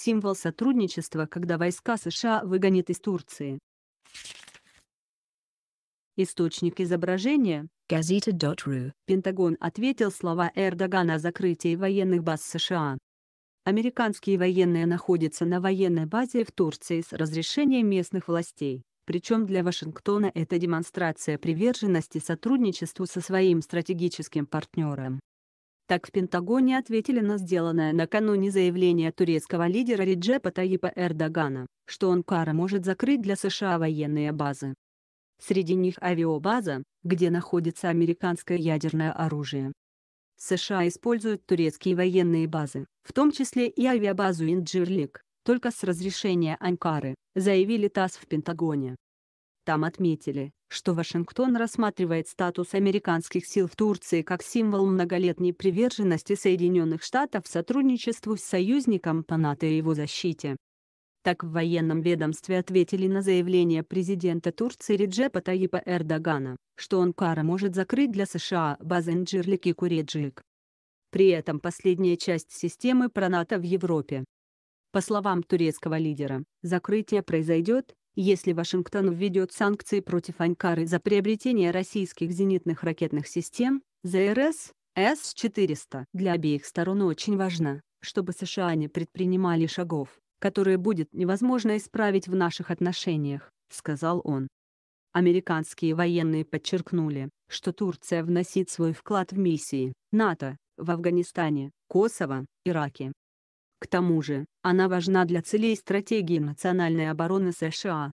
символ сотрудничества, когда войска США выгонят из Турции. Источник изображения Gazeta.ru Пентагон ответил слова Эрдогана о закрытии военных баз США. Американские военные находятся на военной базе в Турции с разрешения местных властей, причем для Вашингтона это демонстрация приверженности сотрудничеству со своим стратегическим партнером. Так в Пентагоне ответили на сделанное накануне заявление турецкого лидера Реджепа Таипа Эрдогана, что Анкара может закрыть для США военные базы. Среди них авиабаза, где находится американское ядерное оружие. США используют турецкие военные базы, в том числе и авиабазу Инджирлик, только с разрешения Анкары, заявили ТАСС в Пентагоне. Там отметили, что Вашингтон рассматривает статус американских сил в Турции как символ многолетней приверженности Соединенных Штатов сотрудничеству с союзником по НАТО и его защите. Так в военном ведомстве ответили на заявление президента Турции Реджепа Таипа Эрдогана, что Анкара может закрыть для США базы Нджирлик и Куреджик. При этом последняя часть системы про НАТО в Европе. По словам турецкого лидера, закрытие произойдет, если Вашингтон введет санкции против Анкары за приобретение российских зенитных ракетных систем, ЗРС, С-400 для обеих сторон очень важно, чтобы США не предпринимали шагов, которые будет невозможно исправить в наших отношениях, сказал он. Американские военные подчеркнули, что Турция вносит свой вклад в миссии НАТО в Афганистане, Косово, Ираке, к тому же, она важна для целей стратегии национальной обороны США.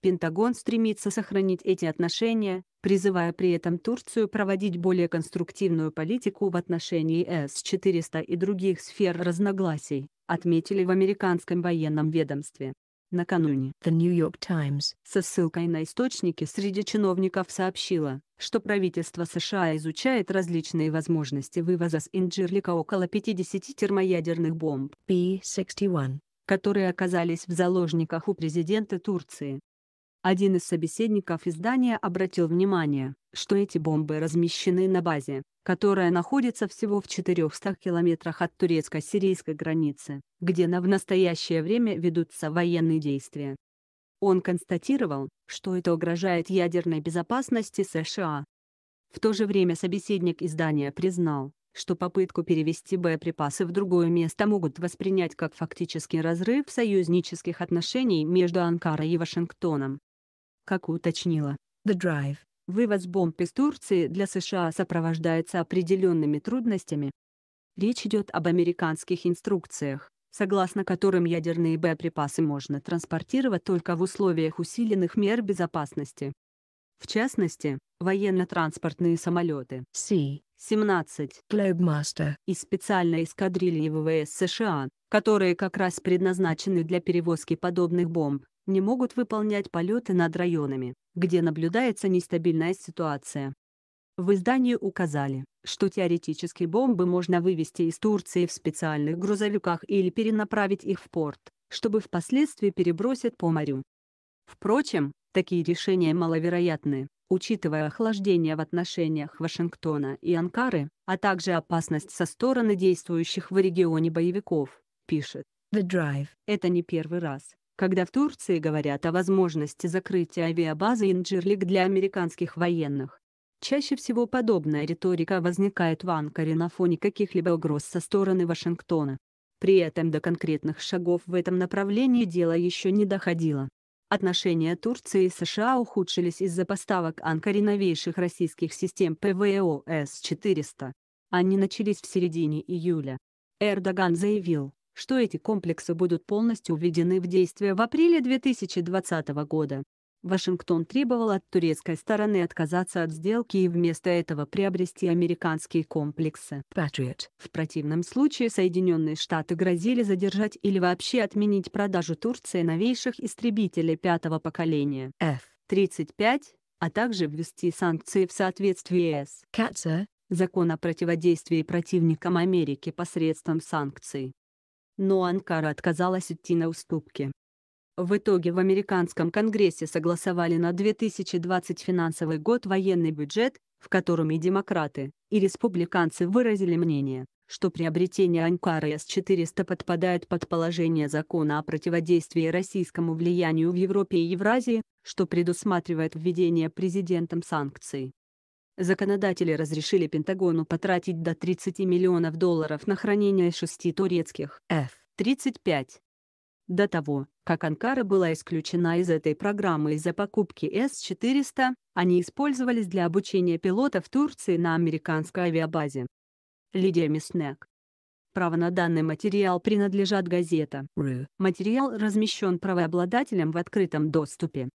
Пентагон стремится сохранить эти отношения, призывая при этом Турцию проводить более конструктивную политику в отношении С-400 и других сфер разногласий, отметили в американском военном ведомстве. Накануне The New York Times со ссылкой на источники среди чиновников сообщила, что правительство США изучает различные возможности вывоза с Инджирлика около 50 термоядерных бомб p 61 которые оказались в заложниках у президента Турции. Один из собеседников издания обратил внимание, что эти бомбы размещены на базе, которая находится всего в 400 километрах от турецко-сирийской границы, где на в настоящее время ведутся военные действия. Он констатировал, что это угрожает ядерной безопасности США. В то же время собеседник издания признал, что попытку перевести боеприпасы в другое место могут воспринять как фактический разрыв союзнических отношений между Анкарой и Вашингтоном, как уточнила, The Drive, вывоз бомб из Турции для США сопровождается определенными трудностями. Речь идет об американских инструкциях, согласно которым ядерные боеприпасы можно транспортировать только в условиях усиленных мер безопасности. В частности, военно-транспортные самолеты C-17 Globemaster и специальной эскадрильи ВВС США, которые как раз предназначены для перевозки подобных бомб, не могут выполнять полеты над районами, где наблюдается нестабильная ситуация. В издании указали, что теоретически бомбы можно вывести из Турции в специальных грузовиках или перенаправить их в порт, чтобы впоследствии перебросить по морю. Впрочем, такие решения маловероятны, учитывая охлаждение в отношениях Вашингтона и Анкары, а также опасность со стороны действующих в регионе боевиков, пишет The Drive. Это не первый раз, когда в Турции говорят о возможности закрытия авиабазы Инджирлик для американских военных. Чаще всего подобная риторика возникает в Анкаре на фоне каких-либо угроз со стороны Вашингтона. При этом до конкретных шагов в этом направлении дело еще не доходило. Отношения Турции и США ухудшились из-за поставок Анкаре новейших российских систем ПВО С-400. Они начались в середине июля. Эрдоган заявил, что эти комплексы будут полностью введены в действие в апреле 2020 года. Вашингтон требовал от турецкой стороны отказаться от сделки и вместо этого приобрести американские комплексы Patriot. В противном случае Соединенные Штаты грозили задержать или вообще отменить продажу Турции новейших истребителей пятого поколения F-35, а также ввести санкции в соответствии с КАЦА, закон о противодействии противникам Америки посредством санкций но Анкара отказалась идти на уступки. В итоге в Американском Конгрессе согласовали на 2020 финансовый год военный бюджет, в котором и демократы, и республиканцы выразили мнение, что приобретение Анкары С-400 подпадает под положение закона о противодействии российскому влиянию в Европе и Евразии, что предусматривает введение президентом санкций. Законодатели разрешили Пентагону потратить до 30 миллионов долларов на хранение шести турецких F-35. До того, как Анкара была исключена из этой программы из-за покупки С-400, они использовались для обучения пилотов Турции на американской авиабазе. Лидия Миснек. Право на данный материал принадлежат газета. Материал размещен правообладателем в открытом доступе.